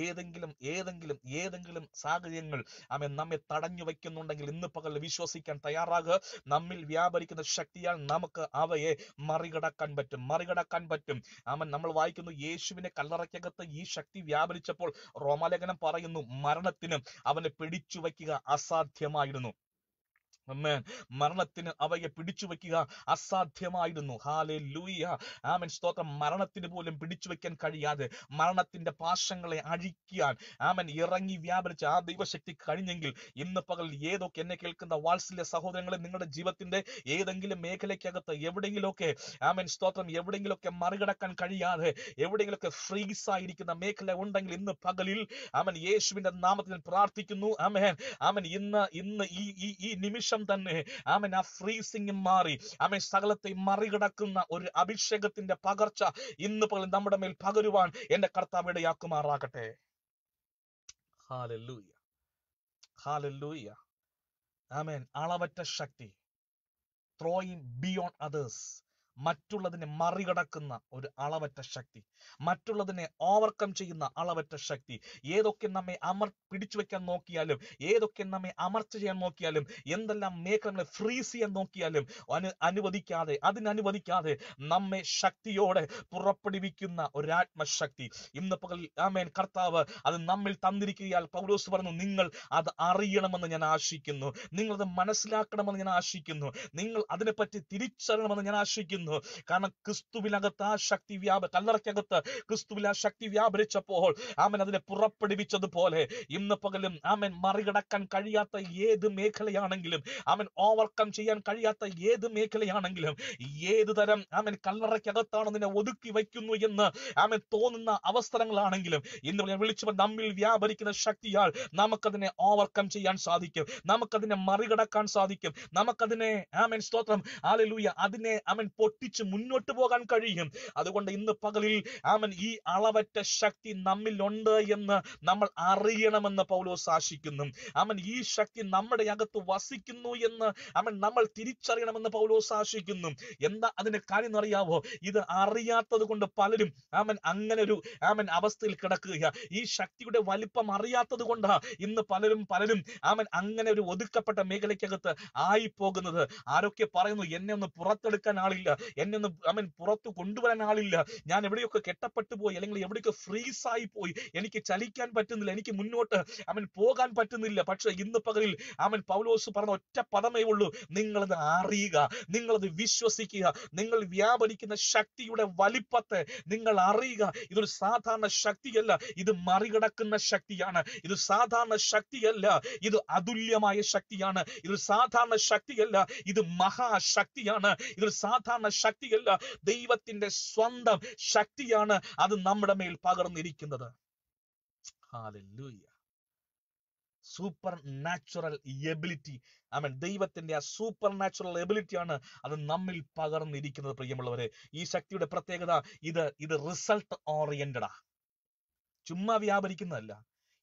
ഏതെങ്കിലും ഏതെങ്കിലും ഏതെങ്കിലും സാഹചര്യങ്ങൾ ആമേ നമ്മെ തടഞ്ഞു വയ്ക്കുന്നുണ്ടെങ്കിൽ ഇന്ന് പകൽ വിശ്വസിക്കാൻ തയ്യാറാകുക നമ്മിൽ വ്യാപരിക്കുന്ന ശക്തിയാൽ നമുക്ക് അവയെ മറികടക്കാൻ പറ്റും മറികടക്കാൻ പറ്റും ആമൻ നമ്മൾ വായിക്കുന്നു യേശുവിനെ കല്ലറയ്ക്കകത്ത് ഈ ശക്തി വ്യാപരിച്ചപ്പോൾ റോമാലേഖനം പറയുന്നു മരണത്തിനും അവനെ പിടിച്ചു വയ്ക്കുക അസാധ്യമായിരുന്നു മരണത്തിന് അവയെ പിടിച്ചു വെക്കുക അസാധ്യമായിരുന്നു ഹാലേ ലൂയ ആമൻ സ്തോത്രം മരണത്തിന് പോലും പിടിച്ചു വെക്കാൻ കഴിയാതെ മരണത്തിന്റെ പാശങ്ങളെ അഴിക്കാൻ ആമൻ ഇറങ്ങി വ്യാപരിച്ച ആ ദൈവശക്തി കഴിഞ്ഞെങ്കിൽ ഇന്ന് പകൽ ഏതൊക്കെ എന്നെ കേൾക്കുന്ന വാത്സല്യ സഹോദരങ്ങളെ നിങ്ങളുടെ ജീവിതത്തിന്റെ ഏതെങ്കിലും മേഖലയ്ക്കകത്ത് എവിടെയെങ്കിലുമൊക്കെ ആമൻ സ്തോത്രം എവിടെയെങ്കിലുമൊക്കെ മറികടക്കാൻ കഴിയാതെ എവിടെയെങ്കിലുമൊക്കെ ഫ്രീസ് ആയിരിക്കുന്ന മേഖല ഉണ്ടെങ്കിൽ ഇന്ന് പകലിൽ ആമൻ യേശുവിന്റെ നാമത്തിൽ പ്രാർത്ഥിക്കുന്നു ആമൻ ആമൻ ഇന്ന് ഇന്ന് ഈ ഈ നിമിഷം നിമിഷം തന്നെ ആമൻ ആ ഫ്രീസിംഗ് മാറി ആമൻ സകലത്തെ മറികടക്കുന്ന ഒരു അഭിഷേകത്തിന്റെ പകർച്ച ഇന്ന് പോലും നമ്മുടെ മേൽ പകരുവാൻ എന്റെ കർത്താവ് ഇടയാക്കുമാറാകട്ടെ ആമേൻ അളവറ്റ ശക്തി ത്രോയിങ് ബിയോണ്ട് അതേഴ്സ് മറ്റുള്ളതിനെ മറികടക്കുന്ന ഒരു അളവറ്റ ശക്തി മറ്റുള്ളതിനെ ഓവർകം ചെയ്യുന്ന അളവറ്റ ശക്തി ഏതൊക്കെ നമ്മെ അമർ പിടിച്ചു വെക്കാൻ നോക്കിയാലും ഏതൊക്കെ നമ്മെ അമർച്ച ചെയ്യാൻ നോക്കിയാലും എന്തെല്ലാം മേഖലകളെ ഫ്രീസ് ചെയ്യാൻ നോക്കിയാലും അനു അനുവദിക്കാതെ അതിനനുവദിക്കാതെ നമ്മെ ശക്തിയോടെ പുറപ്പെടുവിക്കുന്ന ഒരാത്മശക്തി ഇന്ന് പകൽ ആമേൻ കർത്താവ് അത് നമ്മിൽ തന്നിരിക്കുകയാൽ പൗലോസ് പറഞ്ഞു നിങ്ങൾ അത് അറിയണമെന്ന് ഞാൻ ആശിക്കുന്നു നിങ്ങളത് മനസ്സിലാക്കണമെന്ന് ഞാൻ ആശിക്കുന്നു നിങ്ങൾ അതിനെപ്പറ്റി തിരിച്ചറിയണമെന്ന് ഞാൻ ആശിക്കുന്നു എന്ന് കാരണം ക്രിസ്തുവിനകത്ത് ആ ശക്തി വ്യാപ കല്ലറയ്ക്കകത്ത് ക്രിസ്തുവിൽ ആ ശക്തി വ്യാപരിച്ചപ്പോൾ ആമൻ അതിനെ പുറപ്പെടുവിച്ചതുപോലെ ഇന്ന് പകലും ആമൻ മറികടക്കാൻ കഴിയാത്ത ഏത് മേഖലയാണെങ്കിലും ആമൻ ഓവർകം ചെയ്യാൻ കഴിയാത്ത ഏത് മേഖലയാണെങ്കിലും ഏത് തരം ആമൻ കല്ലറയ്ക്കകത്താണ് നിന്നെ ഒതുക്കി വയ്ക്കുന്നു എന്ന് ആമൻ തോന്നുന്ന അവസരങ്ങളാണെങ്കിലും ഇന്ന് ഞാൻ വിളിച്ചപ്പോൾ നമ്മിൽ വ്യാപരിക്കുന്ന ശക്തിയാൽ നമുക്കതിനെ ഓവർകം ചെയ്യാൻ സാധിക്കും നമുക്കതിനെ മറികടക്കാൻ സാധിക്കും നമുക്കതിനെ ആമൻ സ്തോത്രം ആലലൂയ അതിനെ ആമൻ ഒട്ടിച്ച് മുന്നോട്ട് പോകാൻ കഴിയും അതുകൊണ്ട് ഇന്ന് പകലിൽ ആമൻ ഈ അളവറ്റ ശക്തി നമ്മിൽ ഉണ്ട് എന്ന് നമ്മൾ അറിയണമെന്ന് പൗലോസ് ആശിക്കുന്നു അവൻ ഈ ശക്തി നമ്മുടെ അകത്ത് വസിക്കുന്നു എന്ന് അവൻ നമ്മൾ തിരിച്ചറിയണമെന്ന് പൗലോസ് ആശിക്കുന്നു എന്താ അതിന് കാര്യം അറിയാവോ ഇത് അറിയാത്തത് കൊണ്ട് പലരും ആമൻ അങ്ങനെ ഒരു ആമൻ അവസ്ഥയിൽ കിടക്കുക ഈ ശക്തിയുടെ വലിപ്പം അറിയാത്തത് കൊണ്ട് ഇന്ന് പലരും പലരും ആമൻ അങ്ങനെ ഒരു ഒതുക്കപ്പെട്ട മേഖലയ്ക്കകത്ത് ആയി പോകുന്നത് ആരൊക്കെ പറയുന്നു എന്നെ ഒന്ന് പുറത്തെടുക്കാൻ ആളില്ല എന്നെ ഒന്ന് അവൻ പുറത്തു കൊണ്ടുവരാൻ ആളില്ല ഞാൻ എവിടെയൊക്കെ കെട്ടപ്പെട്ടു പോയി അല്ലെങ്കിൽ എവിടെയൊക്കെ ആയി പോയി എനിക്ക് ചലിക്കാൻ പറ്റുന്നില്ല എനിക്ക് മുന്നോട്ട് അവൻ പോകാൻ പറ്റുന്നില്ല പക്ഷെ ഇന്ന് പകലിൽ അവൻ പൗലോസ് പറഞ്ഞ ഒറ്റ പദമേ ഉള്ളൂ നിങ്ങളത് അറിയുക നിങ്ങളത് വിശ്വസിക്കുക നിങ്ങൾ വ്യാപരിക്കുന്ന ശക്തിയുടെ വലിപ്പത്തെ നിങ്ങൾ അറിയുക ഇതൊരു സാധാരണ ശക്തിയല്ല ഇത് മറികടക്കുന്ന ശക്തിയാണ് ഇത് സാധാരണ ശക്തിയല്ല ഇത് അതുല്യമായ ശക്തിയാണ് ഇത് സാധാരണ ശക്തിയല്ല ഇത് മഹാശക്തിയാണ് ഇതൊരു സാധാരണ ശക്തിയല്ല ദൈവത്തിന്റെ സ്വന്തം ശക്തിയാണ് അത് നമ്മുടെ മേൽ പകർന്നിരിക്കുന്നത് supernatural ability I mean ദൈവത്തിന്റെ ആ സൂപ്പർ നാച്ചുറൽ ആണ് അത് നമ്മിൽ പകർന്നിരിക്കുന്നത് പ്രിയമുള്ളവരെ ഈ ശക്തിയുടെ പ്രത്യേകത ഇത് ഇത് റിസൾട്ട് ഓറിയന്റഡാ ചുമ്മാ വ്യാപരിക്കുന്നതല്ല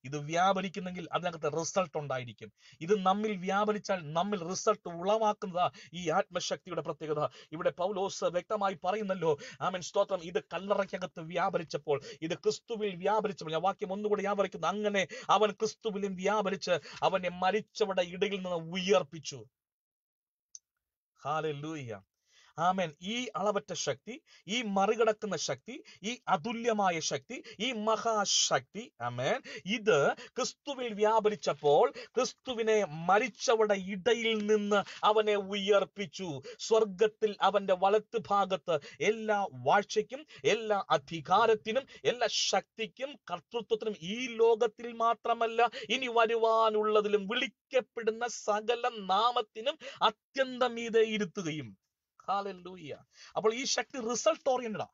ഇത് വ്യാപരിക്കുന്നെങ്കിൽ അതിനകത്ത് റിസൾട്ട് ഉണ്ടായിരിക്കും ഇത് നമ്മിൽ വ്യാപരിച്ചാൽ നമ്മിൽ റിസൾട്ട് ഉളവാക്കുന്നതാ ഈ ആത്മശക്തിയുടെ പ്രത്യേകത ഇവിടെ പൗലോസ് വ്യക്തമായി പറയുന്നല്ലോ ആമൻ സ്തോത്രം ഇത് കല്ലറയ്ക്കകത്ത് വ്യാപരിച്ചപ്പോൾ ഇത് ക്രിസ്തുവിൽ വ്യാപരിച്ചപ്പോൾ ഞാൻ വാക്യം ഒന്നുകൂടെ വ്യാപരിക്കുന്നു അങ്ങനെ അവൻ ക്രിസ്തുവിലും വ്യാപരിച്ച് അവനെ മരിച്ചവരുടെ ഇടയിൽ നിന്ന് ഉയർപ്പിച്ചു ഹാലൂയ്യ ആമേൻ ഈ അളവറ്റ ശക്തി ഈ മറികടക്കുന്ന ശക്തി ഈ അതുല്യമായ ശക്തി ഈ മഹാശക്തി ആമേൻ ഇത് ക്രിസ്തുവിൽ വ്യാപരിച്ചപ്പോൾ ക്രിസ്തുവിനെ മരിച്ചവരുടെ ഇടയിൽ നിന്ന് അവനെ ഉയർപ്പിച്ചു സ്വർഗത്തിൽ അവന്റെ വലത്ത് ഭാഗത്ത് എല്ലാ വാഴ്ചയ്ക്കും എല്ലാ അധികാരത്തിനും എല്ലാ ശക്തിക്കും കർത്തൃത്വത്തിനും ഈ ലോകത്തിൽ മാത്രമല്ല ഇനി വരുവാനുള്ളതിലും വിളിക്കപ്പെടുന്ന സകല നാമത്തിനും അത്യന്തം ഇത് ഇരുത്തുകയും ഹാലൂയ്യ അപ്പോൾ ഈ ശക്തി റിസൾട്ട് ആണ്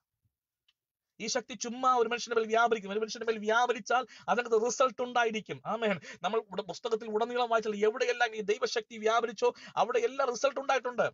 ഈ ശക്തി ചുമ്മാ ഒരു മനുഷ്യന്റെ മേൽ വ്യാപരിക്കും ഒരു മനുഷ്യന്റെ മേൽ വ്യാപരിച്ചാൽ അതിനകത്ത് റിസൾട്ട് ഉണ്ടായിരിക്കും ആമേൻ നമ്മൾ പുസ്തകത്തിൽ ഉടനീളം വായിച്ചാൽ എവിടെയെല്ലാം ഈ ദൈവശക്തി വ്യാപരിച്ചോ അവിടെ എല്ലാം റിസൾട്ട് ഉണ്ടായിട്ടുണ്ട്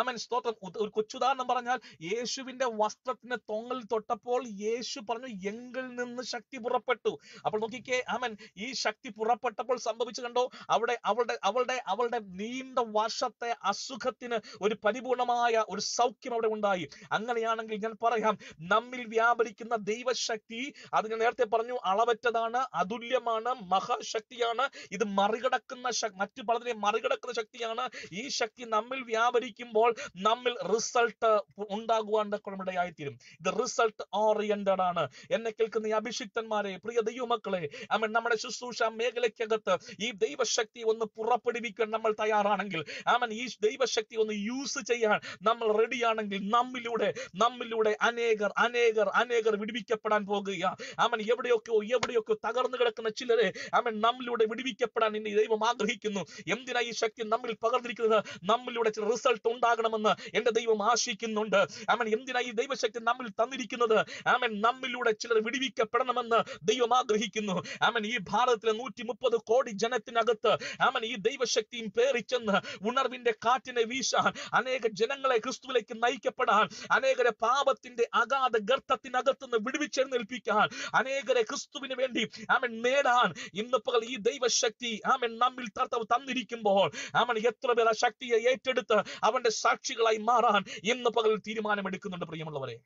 ആമൻ സ്തോത്രം ഒരു കൊച്ചുദാഹരണം പറഞ്ഞാൽ യേശുവിന്റെ വസ്ത്രത്തിന്റെ തൊങ്ങൽ തൊട്ടപ്പോൾ യേശു പറഞ്ഞു എങ്കിൽ നിന്ന് ശക്തി പുറപ്പെട്ടു അപ്പോൾ നോക്കിക്കേ ആമൻ ഈ ശക്തി പുറപ്പെട്ടപ്പോൾ സംഭവിച്ചു കണ്ടോ അവിടെ അവളുടെ അവളുടെ അവളുടെ നീണ്ട വർഷത്തെ അസുഖത്തിന് ഒരു പരിപൂർണമായ ഒരു സൗഖ്യം അവിടെ ഉണ്ടായി അങ്ങനെയാണെങ്കിൽ ഞാൻ പറയാം നമ്മിൽ വ്യാപരിക്കുന്ന ദൈവശക്തി അത് ഞാൻ നേരത്തെ പറഞ്ഞു അളവറ്റതാണ് അതുല്യമാണ് മഹാശക്തിയാണ് ഇത് മറികടക്കുന്ന മറ്റു പലതിനെ മറികടക്കുന്ന ശക്തിയാണ് ഈ ശക്തി നമ്മിൽ വ്യാപരിക്കുമ്പോൾ ചെയ്യുമ്പോൾ നമ്മിൽ റിസൾട്ട് ഉണ്ടാകുവാൻ ഇടയായിത്തീരും ഇത് റിസൾട്ട് ഓറിയന്റഡ് ആണ് എന്നെ കേൾക്കുന്ന ഈ അഭിഷിക്തന്മാരെ പ്രിയ ദൈവമക്കളെ അമ്മ നമ്മുടെ ശുശ്രൂഷ മേഖലയ്ക്കകത്ത് ഈ ദൈവശക്തി ഒന്ന് പുറപ്പെടുവിക്കാൻ നമ്മൾ തയ്യാറാണെങ്കിൽ ആമേൻ ഈ ദൈവശക്തി ഒന്ന് യൂസ് ചെയ്യാൻ നമ്മൾ റെഡിയാണെങ്കിൽ നമ്മിലൂടെ നമ്മിലൂടെ അനേകർ അനേകർ അനേകർ വിടുവിക്കപ്പെടാൻ പോകുക ആമേൻ എവിടെയൊക്കെയോ എവിടെയൊക്കെയോ തകർന്നു കിടക്കുന്ന ചിലരെ ആമേൻ നമ്മിലൂടെ വിടുവിക്കപ്പെടാൻ ഇനി ദൈവം ആഗ്രഹിക്കുന്നു എന്തിനാ ഈ ശക്തി നമ്മിൽ പകർന്നിരിക്കുന്നത് നമ്മിലൂടെ ചില റിസൾട്ട് ഉണ്ടാകും ഉണ്ടാകണമെന്ന് എന്റെ ദൈവം ആശിക്കുന്നുണ്ട് ആമേൻ എന്തിനാ ഈ ദൈവശക്തി നമ്മിൽ തന്നിരിക്കുന്നത് ആമേൻ നമ്മിലൂടെ ചിലർ വിടിവിക്കപ്പെടണമെന്ന് ദൈവം ആഗ്രഹിക്കുന്നു അവൻ ഈ ഭാരതത്തിലെ നൂറ്റി മുപ്പത് കോടി ജനത്തിനകത്ത് ആമേൻ ഈ ദൈവശക്തിയും പേറിച്ചെന്ന് ഉണർവിന്റെ കാറ്റിനെ വീശാൻ അനേക ജനങ്ങളെ ക്രിസ്തുവിലേക്ക് നയിക്കപ്പെടാൻ അനേകരെ പാപത്തിന്റെ അഗാധ ഗർത്തത്തിനകത്ത് നിന്ന് വിടുവിച്ചെഴുന്നേൽപ്പിക്കാൻ അനേകരെ ക്രിസ്തുവിന് വേണ്ടി ആമേൻ നേടാൻ ഇന്ന് പകൽ ഈ ദൈവശക്തി ആമേൻ നമ്മിൽ തന്നിരിക്കുമ്പോൾ ആമേൻ എത്ര പേർ ആ ശക്തിയെ ഏറ്റെടുത്ത് അവന്റെ സാക്ഷികളായി മാറാൻ ഇന്ന് പകൽ തീരുമാനമെടുക്കുന്നുണ്ട് പ്രിയമുള്ളവരെ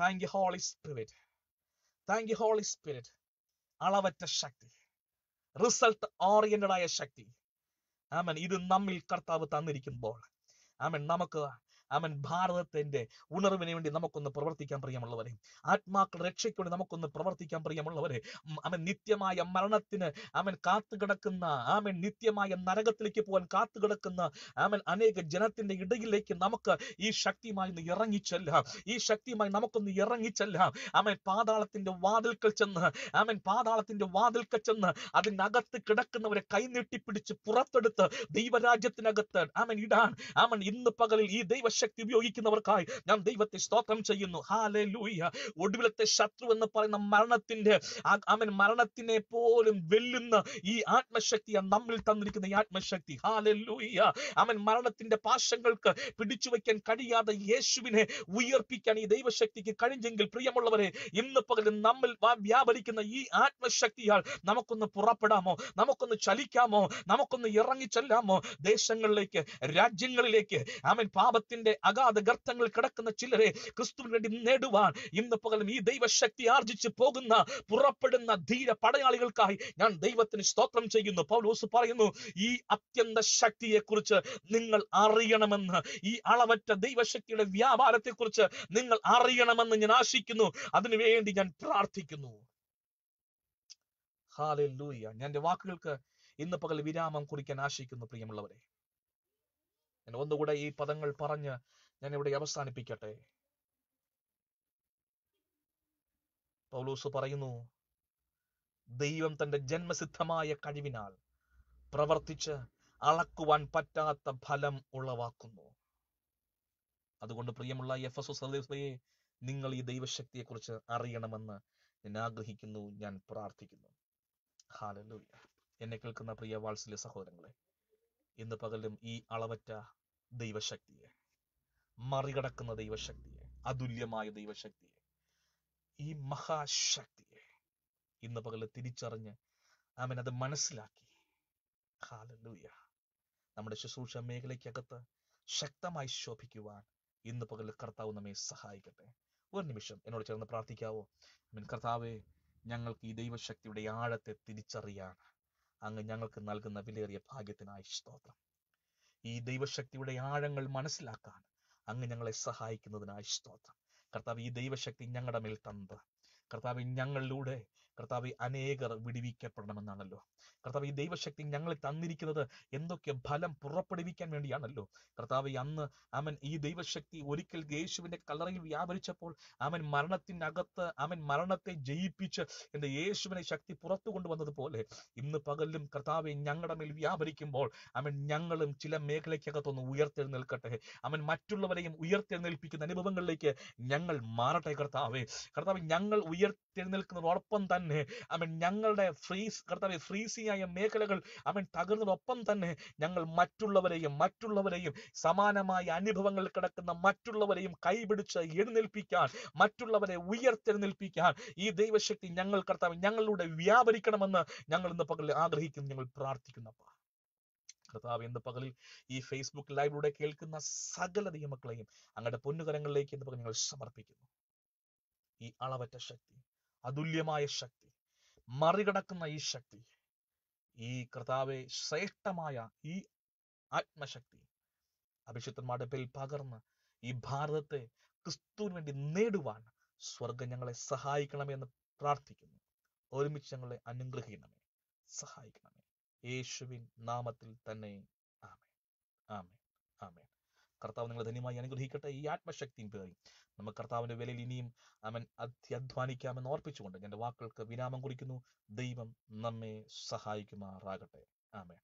thank you Holy Spirit thank you Holy Spirit അളവറ്റ ശക്തി റിസൾട്ട് ഓറിയന്റഡ് ആയ ശക്തി ആമൻ ഇത് നമ്മിൽ കർത്താവ് തന്നിരിക്കുമ്പോൾ ആമൻ നമുക്ക് അവൻ ഭാരതത്തിന്റെ ഉണർവിന് വേണ്ടി നമുക്കൊന്ന് പ്രവർത്തിക്കാൻ പ്രിയമുള്ളവരെ ആത്മാക്കൾ രക്ഷയ്ക്ക് വേണ്ടി നമുക്കൊന്ന് പ്രവർത്തിക്കാൻ പ്രിയമുള്ളവരെ അവൻ നിത്യമായ മരണത്തിന് അവൻ കാത്തു കിടക്കുന്ന അവൻ നിത്യമായ നരകത്തിലേക്ക് പോകാൻ കിടക്കുന്ന അവൻ അനേക ജനത്തിന്റെ ഇടയിലേക്ക് നമുക്ക് ഈ ശക്തിയുമായി ഒന്ന് ഇറങ്ങിച്ചെല്ലാം ഈ ശക്തിയുമായി നമുക്കൊന്ന് ഇറങ്ങിച്ചെല്ലാം അവൻ പാതാളത്തിന്റെ വാതിൽക്കൽ ചെന്ന് അവൻ പാതാളത്തിന്റെ വാതിൽക്കൽ ചെന്ന് അതിനകത്ത് കിടക്കുന്നവരെ കൈനീട്ടിപ്പിടിച്ച് പുറത്തെടുത്ത് ദൈവരാജ്യത്തിനകത്ത് അവൻ ഇടാൻ അവൻ ഇന്ന് പകലിൽ ഈ ദൈവ ശക്തി ഉപയോഗിക്കുന്നവർക്കായി ഞാൻ ദൈവത്തെ സ്തോത്രം ചെയ്യുന്നു ഹാലെ ലൂയ ഒടുവിലത്തെ ശത്രു എന്ന് പറയുന്ന മരണത്തിന്റെ അവൻ മരണത്തിനെ പോലും വെല്ലുന്ന ഈ ആത്മശക്തി നമ്മിൽ തന്നിരിക്കുന്ന ഈ ആത്മശക്തി ഹാലെ ലൂയ അവൻ മരണത്തിന്റെ പാശങ്ങൾക്ക് പിടിച്ചു വയ്ക്കാൻ കഴിയാതെ യേശുവിനെ ഉയർപ്പിക്കാൻ ഈ ദൈവശക്തിക്ക് കഴിഞ്ഞെങ്കിൽ പ്രിയമുള്ളവരെ ഇന്ന് പകലും നമ്മൾ വ്യാപരിക്കുന്ന ഈ ആത്മശക്തിയാൽ നമുക്കൊന്ന് പുറപ്പെടാമോ നമുക്കൊന്ന് ചലിക്കാമോ നമുക്കൊന്ന് ഇറങ്ങിച്ചെല്ലാമോ ദേശങ്ങളിലേക്ക് രാജ്യങ്ങളിലേക്ക് അവൻ പാപത്തിന്റെ ജീവിതത്തിന്റെ അഗാധ ഗർത്തങ്ങൾ കിടക്കുന്ന ചിലരെ ക്രിസ്തുവിന് വേണ്ടി നേടുവാൻ ഇന്ന് പകലും ഈ ദൈവശക്തി ആർജിച്ചു പോകുന്ന പുറപ്പെടുന്ന ധീര പടയാളികൾക്കായി ഞാൻ ദൈവത്തിന് സ്തോത്രം ചെയ്യുന്നു പൗലോസ് പറയുന്നു ഈ അത്യന്ത ശക്തിയെ കുറിച്ച് നിങ്ങൾ അറിയണമെന്ന് ഈ അളവറ്റ ദൈവശക്തിയുടെ വ്യാപാരത്തെ കുറിച്ച് നിങ്ങൾ അറിയണമെന്ന് ഞാൻ ആശിക്കുന്നു അതിനുവേണ്ടി ഞാൻ പ്രാർത്ഥിക്കുന്നു ഹാലൂയ ഞാൻ വാക്കുകൾക്ക് ഇന്ന് പകൽ വിരാമം കുറിക്കാൻ ആശിക്കുന്നു പ്രിയമുള്ളവരെ ഞാൻ ഒന്നുകൂടെ ഈ പദങ്ങൾ പറഞ്ഞ് ഞാൻ ഇവിടെ അവസാനിപ്പിക്കട്ടെ പൗലൂസ് പറയുന്നു ദൈവം തന്റെ ജന്മസിദ്ധമായ കഴിവിനാൽ പ്രവർത്തിച്ച് അളക്കുവാൻ പറ്റാത്ത ഫലം ഉളവാക്കുന്നു അതുകൊണ്ട് പ്രിയമുള്ള എഫ് എസ് നിങ്ങൾ ഈ ദൈവശക്തിയെ കുറിച്ച് അറിയണമെന്ന് ഞാൻ ആഗ്രഹിക്കുന്നു ഞാൻ പ്രാർത്ഥിക്കുന്നു ഹാലലൂയ എന്നെ കേൾക്കുന്ന പ്രിയ വാത്സല്യ സഹോദരങ്ങളെ ഇന്ന് പകലും ഈ അളവറ്റ ദൈവശക്തിയെ മറികടക്കുന്ന ദൈവശക്തിയെ അതുല്യമായ ദൈവശക്തിയെ ഈ മഹാശക്തിയെ ഇന്ന് പകല് തിരിച്ചറിഞ്ഞ് അവൻ അത് മനസ്സിലാക്കി ഹാലലൂയ നമ്മുടെ ശുശ്രൂഷ മേഖലയ്ക്കകത്ത് ശക്തമായി ശോഭിക്കുവാൻ ഇന്ന് പകൽ കർത്താവ് നമ്മെ സഹായിക്കട്ടെ ഒരു നിമിഷം എന്നോട് ചേർന്ന് പ്രാർത്ഥിക്കാവോ കർത്താവെ ഞങ്ങൾക്ക് ഈ ദൈവശക്തിയുടെ ആഴത്തെ തിരിച്ചറിയാൻ അങ്ങ് ഞങ്ങൾക്ക് നൽകുന്ന വിലയേറിയ ഭാഗ്യത്തിനായി സ്തോത്രം ഈ ദൈവശക്തിയുടെ ആഴങ്ങൾ മനസ്സിലാക്കാൻ അങ്ങ് ഞങ്ങളെ സഹായിക്കുന്നതിനായി സ്തോത്രം കർത്താവ് ഈ ദൈവശക്തി ഞങ്ങളുടെ മേൽ തന്നത് കർത്താവ് ഞങ്ങളിലൂടെ കർത്താവ് അനേകർ വിടിവിക്കപ്പെടണമെന്നാണല്ലോ കർത്താവ് ഈ ദൈവശക്തി ഞങ്ങളെ തന്നിരിക്കുന്നത് എന്തൊക്കെ ഫലം പുറപ്പെടുവിക്കാൻ വേണ്ടിയാണല്ലോ കർത്താവ് അന്ന് അവൻ ഈ ദൈവശക്തി ഒരിക്കൽ യേശുവിന്റെ കളറയിൽ വ്യാപരിച്ചപ്പോൾ അവൻ മരണത്തിനകത്ത് അവൻ മരണത്തെ ജയിപ്പിച്ച് എന്റെ യേശുവിനെ ശക്തി പുറത്തു കൊണ്ടുവന്നതുപോലെ ഇന്ന് പകലും കർത്താവെ ഞങ്ങളുടെ മേൽ വ്യാപരിക്കുമ്പോൾ അവൻ ഞങ്ങളും ചില മേഖലയ്ക്കകത്തൊന്ന് ഉയർത്തെഴുന്നേൽക്കട്ടെ അവൻ മറ്റുള്ളവരെയും ഉയർത്തെഴുന്നേൽപ്പിക്കുന്ന അനുഭവങ്ങളിലേക്ക് ഞങ്ങൾ മാറട്ടെ കർത്താവെ കർത്താവ് ഞങ്ങൾ ഉയർത്തെഴുന്നേൽക്കുന്നതോടൊപ്പം തന്നെ അവൻ ഞങ്ങളുടെ ഫ്രീസ് കർത്താവെ ഫ്രീസ് ഈസിയായ മേഖലകൾ അവൻ തകർന്നതൊപ്പം തന്നെ ഞങ്ങൾ മറ്റുള്ളവരെയും മറ്റുള്ളവരെയും സമാനമായ അനുഭവങ്ങൾ കിടക്കുന്ന മറ്റുള്ളവരെയും കൈപിടിച്ച് എഴുന്നേൽപ്പിക്കാൻ മറ്റുള്ളവരെ ഉയർത്തെഴുന്നേൽപ്പിക്കാൻ ഈ ദൈവശക്തി ഞങ്ങൾ കർത്താവ് ഞങ്ങളിലൂടെ വ്യാപരിക്കണമെന്ന് ഞങ്ങൾ ഇന്ന് പകലിൽ ആഗ്രഹിക്കുന്നു ഞങ്ങൾ പ്രാർത്ഥിക്കുന്നപ്പ കർത്താവ് എന്ത് പകലിൽ ഈ ഫേസ്ബുക്ക് ലൈവിലൂടെ കേൾക്കുന്ന സകല ദൈവമക്കളെയും അങ്ങയുടെ പൊന്നുകരങ്ങളിലേക്ക് എന്ന് പകൽ ഞങ്ങൾ സമർപ്പിക്കുന്നു ഈ അളവറ്റ ശക്തി അതുല്യമായ ശക്തി മറികടക്കുന്ന ഈ ശക്തി ഈ കർത്താവെ ശ്രേഷ്ഠമായ ഈ ആത്മശക്തി അഭിഷിക്തന്മാരുടെ പേരിൽ പകർന്ന് ഈ ഭാരതത്തെ ക്രിസ്തുവിന് വേണ്ടി നേടുവാൻ സ്വർഗം ഞങ്ങളെ സഹായിക്കണമെന്ന് പ്രാർത്ഥിക്കുന്നു ഒരുമിച്ച് ഞങ്ങളെ അനുഗ്രഹിക്കണമേ സഹായിക്കണമേ യേശുവിൻ നാമത്തിൽ തന്നെ ആമേ ആമേ ആമേ കർത്താവ് നിങ്ങളെ ധന്യമായി അനുഗ്രഹിക്കട്ടെ ഈ ആത്മശക്തിയും പേറി നമ്മൾ കർത്താവിന്റെ വിലയിൽ ഇനിയും അവൻ അധ്യാധ്വാനിക്കാമെന്ന് ഓർപ്പിച്ചുകൊണ്ട് എൻ്റെ വാക്കുകൾക്ക് വിരാമം കുറിക്കുന്നു ദൈവം നമ്മെ സഹായിക്കുമാറാകട്ടെ ആമേ